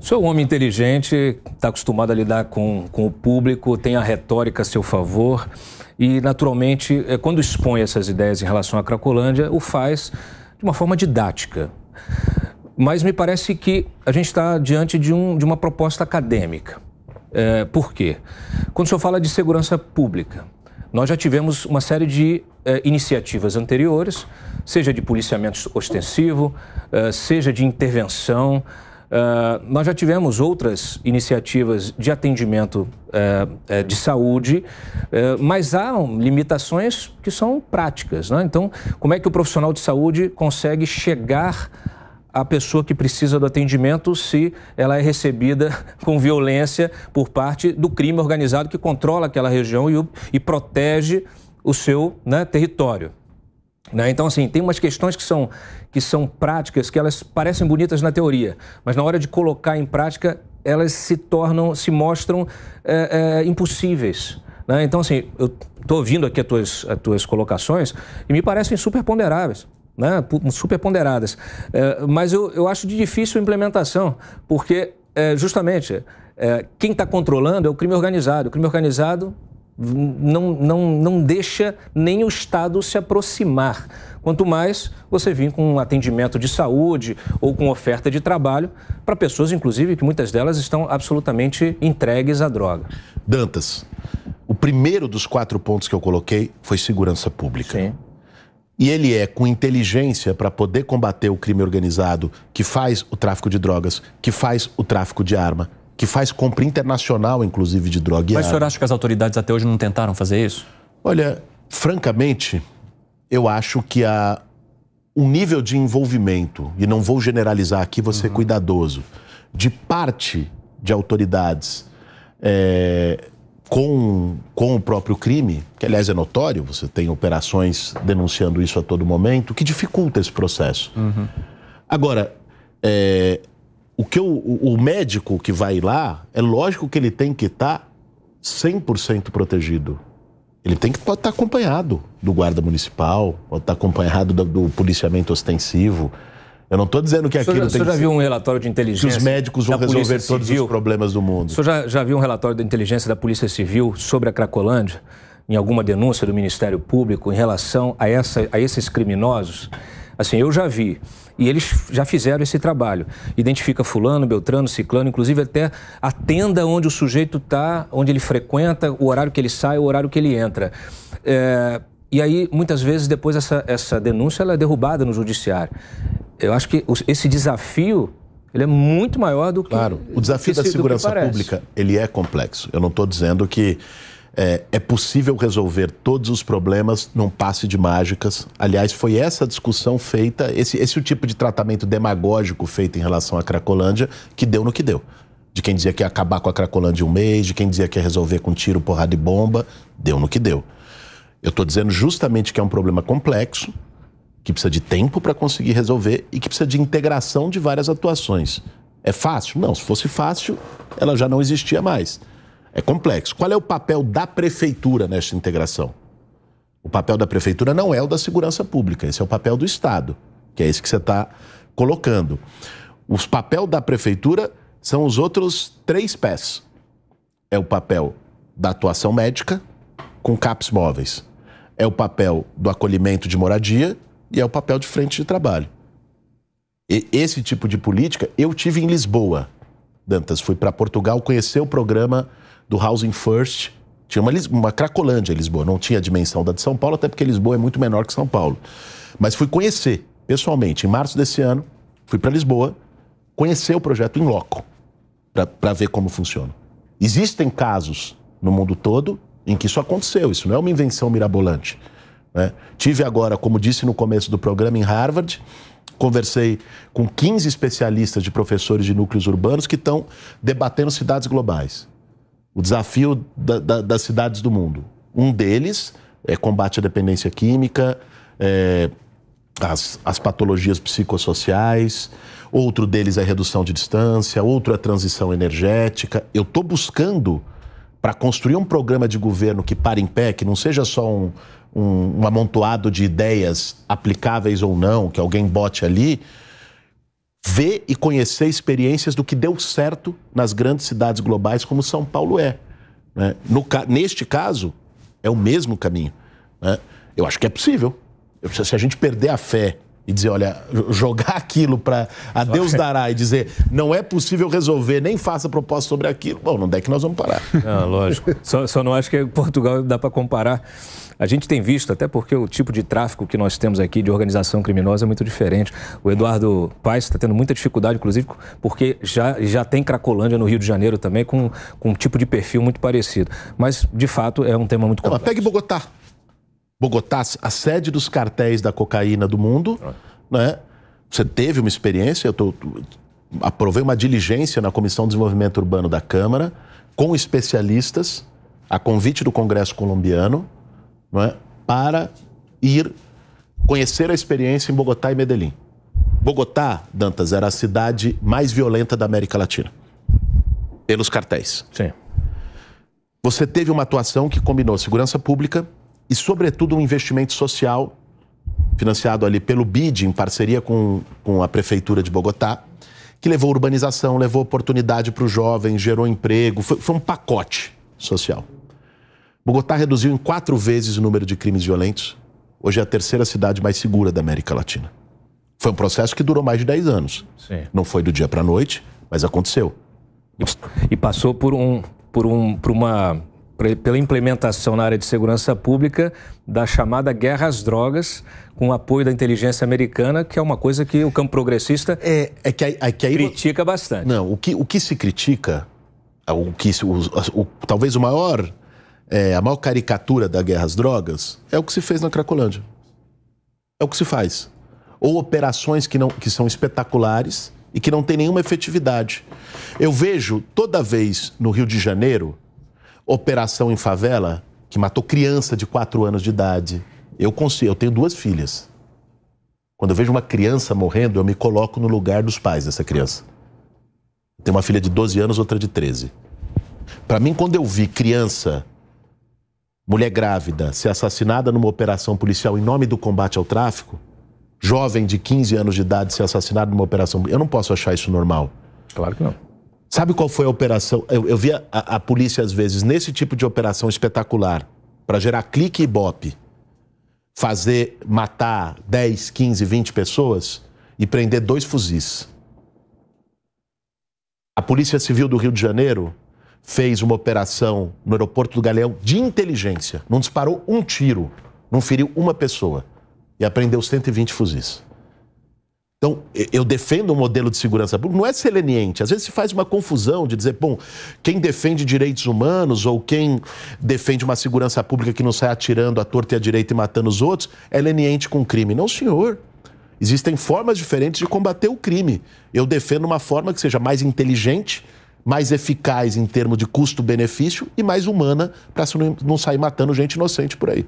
O senhor é um homem inteligente, está acostumado a lidar com, com o público, tem a retórica a seu favor e, naturalmente, é, quando expõe essas ideias em relação à Cracolândia, o faz de uma forma didática. Mas me parece que a gente está diante de, um, de uma proposta acadêmica. É, por quê? Quando o senhor fala de segurança pública, nós já tivemos uma série de é, iniciativas anteriores, seja de policiamento ostensivo, é, seja de intervenção, Uh, nós já tivemos outras iniciativas de atendimento uh, uh, de saúde, eh, mas há limitações que são práticas. Né? Então, como é que o profissional de saúde consegue chegar à pessoa que precisa do atendimento se ela é recebida com violência por parte do crime organizado que controla aquela região e, o, e protege o seu né, território? Né? Então, assim, tem umas questões que são, que são práticas, que elas parecem bonitas na teoria, mas na hora de colocar em prática, elas se tornam, se mostram é, é, impossíveis. Né? Então, assim, eu estou ouvindo aqui as tuas, as tuas colocações e me parecem super ponderáveis. Né? super ponderadas, é, mas eu, eu acho de difícil implementação, porque justamente quem está controlando é o crime organizado. O crime organizado não, não, não deixa nem o Estado se aproximar. Quanto mais você vir com um atendimento de saúde ou com oferta de trabalho para pessoas, inclusive, que muitas delas estão absolutamente entregues à droga. Dantas, o primeiro dos quatro pontos que eu coloquei foi segurança pública. Sim. E ele é com inteligência para poder combater o crime organizado que faz o tráfico de drogas, que faz o tráfico de arma, que faz compra internacional, inclusive, de droga. Mas o é senhor acha que as autoridades até hoje não tentaram fazer isso? Olha, francamente, eu acho que há um nível de envolvimento, e não vou generalizar aqui, vou ser uhum. cuidadoso, de parte de autoridades é, com, com o próprio crime, que aliás é notório, você tem operações denunciando isso a todo momento, que dificulta esse processo. Uhum. Agora, é, o que o, o médico que vai lá, é lógico que ele tem que estar tá 100% protegido. Ele tem que estar tá acompanhado do guarda municipal, estar tá acompanhado do, do policiamento ostensivo. Eu não estou dizendo que o aquilo já, tem. O já viu um relatório de inteligência? Que os médicos vão resolver todos os problemas do mundo. O senhor já, já viu um relatório da inteligência da Polícia Civil sobre a Cracolândia, em alguma denúncia do Ministério Público em relação a, essa, a esses criminosos? Assim, eu já vi e eles já fizeram esse trabalho. Identifica fulano, beltrano, ciclano, inclusive até a tenda onde o sujeito está, onde ele frequenta, o horário que ele sai, o horário que ele entra. É, e aí, muitas vezes, depois essa, essa denúncia ela é derrubada no judiciário. Eu acho que esse desafio ele é muito maior do que. Claro, o desafio da segurança pública ele é complexo. Eu não estou dizendo que é, é, possível resolver todos os problemas num passe de mágicas. Aliás, foi essa discussão feita, esse, esse o tipo de tratamento demagógico feito em relação à Cracolândia, que deu no que deu. De quem dizia que ia acabar com a Cracolândia um mês, de quem dizia que ia resolver com tiro, porrada e bomba, deu no que deu. Eu estou dizendo justamente que é um problema complexo, que precisa de tempo para conseguir resolver e que precisa de integração de várias atuações. É fácil? Não, se fosse fácil, ela já não existia mais. É complexo. Qual é o papel da prefeitura nesta integração? O papel da prefeitura não é o da segurança pública, esse é o papel do Estado, que é esse que você está colocando. Os papel da prefeitura são os outros três pés. É o papel da atuação médica com CAPs móveis. É o papel do acolhimento de moradia e é o papel de frente de trabalho. E esse tipo de política eu tive em Lisboa. Dantas, fui para Portugal conhecer o programa do Housing First. Tinha uma, uma Cracolândia em Lisboa, não tinha a dimensão da de São Paulo, até porque Lisboa é muito menor que São Paulo. Mas fui conhecer, pessoalmente, em março desse ano, fui para Lisboa, conhecer o projeto em loco, para ver como funciona. Existem casos no mundo todo em que isso aconteceu, isso não é uma invenção mirabolante. Né? Tive agora, como disse no começo do programa, em Harvard, conversei com 15 especialistas de professores de núcleos urbanos que estão debatendo cidades globais o desafio da, da, das cidades do mundo. Um deles é combate à dependência química, é, as, as patologias psicossociais, outro deles é redução de distância, outro é transição energética. Eu estou buscando para construir um programa de governo que pare em pé, que não seja só um, um, um amontoado de ideias aplicáveis ou não, que alguém bote ali, ver e conhecer experiências do que deu certo nas grandes cidades globais, como São Paulo é. Né? No, neste caso, é o mesmo caminho. Né? Eu acho que é possível. Se a gente perder a fé e dizer, olha, jogar aquilo para a Deus dará e dizer, não é possível resolver, nem faça proposta sobre aquilo, bom, onde é que nós vamos parar? Ah, lógico. só, só não acho que Portugal dá para comparar. A gente tem visto, até porque o tipo de tráfico que nós temos aqui de organização criminosa é muito diferente. O Eduardo Paes está tendo muita dificuldade, inclusive, porque já, já tem Cracolândia no Rio de Janeiro também, com, com um tipo de perfil muito parecido. Mas, de fato, é um tema muito complexo. Não, pegue Bogotá. Bogotá, a sede dos cartéis da cocaína do mundo, né? Você teve uma experiência, eu tô, aprovei uma diligência na Comissão de Desenvolvimento Urbano da Câmara, com especialistas, a convite do Congresso colombiano, não é? para ir conhecer a experiência em Bogotá e Medellín. Bogotá, Dantas, era a cidade mais violenta da América Latina, pelos cartéis. Sim. Você teve uma atuação que combinou segurança pública, e, sobretudo, um investimento social financiado ali pelo BID, em parceria com, com a Prefeitura de Bogotá, que levou urbanização, levou oportunidade para os jovens, gerou emprego, foi, foi um pacote social. Bogotá reduziu em quatro vezes o número de crimes violentos. Hoje é a terceira cidade mais segura da América Latina. Foi um processo que durou mais de 10 anos. Sim. Não foi do dia para a noite, mas aconteceu. E, e passou por um, por um, por uma pela implementação na área de segurança pública da chamada guerra às drogas, com o apoio da inteligência americana, que é uma coisa que o campo progressista é, é que, é que aí, critica bastante. Não, o que, o que se critica, é, o que o, o, talvez o maior, é, a maior caricatura da guerra às drogas é o que se fez na Cracolândia. É o que se faz. Ou operações que, não, que são espetaculares e que não têm nenhuma efetividade. Eu vejo toda vez no Rio de Janeiro operação em favela que matou criança de 4 anos de idade. Eu, consigo, eu tenho duas filhas. Quando eu vejo uma criança morrendo, eu me coloco no lugar dos pais dessa criança. Eu tenho uma filha de 12 anos, outra de 13. Para mim, quando eu vi criança, mulher grávida, ser assassinada numa operação policial em nome do combate ao tráfico, jovem de 15 anos de idade ser assassinado numa operação. Eu não posso achar isso normal. Claro que não. Sabe qual foi a operação? Eu, eu via a, a polícia, às vezes, nesse tipo de operação espetacular, para gerar clique e bope, fazer matar 10, 15, 20 pessoas e prender dois fuzis. A Polícia Civil do Rio de Janeiro fez uma operação no aeroporto do Galeão de inteligência. Não disparou um tiro, não feriu uma pessoa e apreendeu 120 fuzis. Então, eu defendo um modelo de segurança pública, não é ser leniente. Às vezes se faz uma confusão de dizer, bom, quem defende direitos humanos ou quem defende uma segurança pública que não sai atirando à torta e à direita e matando os outros é leniente com crime. Não, senhor. Existem formas diferentes de combater o crime. Eu defendo uma forma que seja mais inteligente, mais eficaz em termos de custo-benefício e mais humana para não sair matando gente inocente por aí.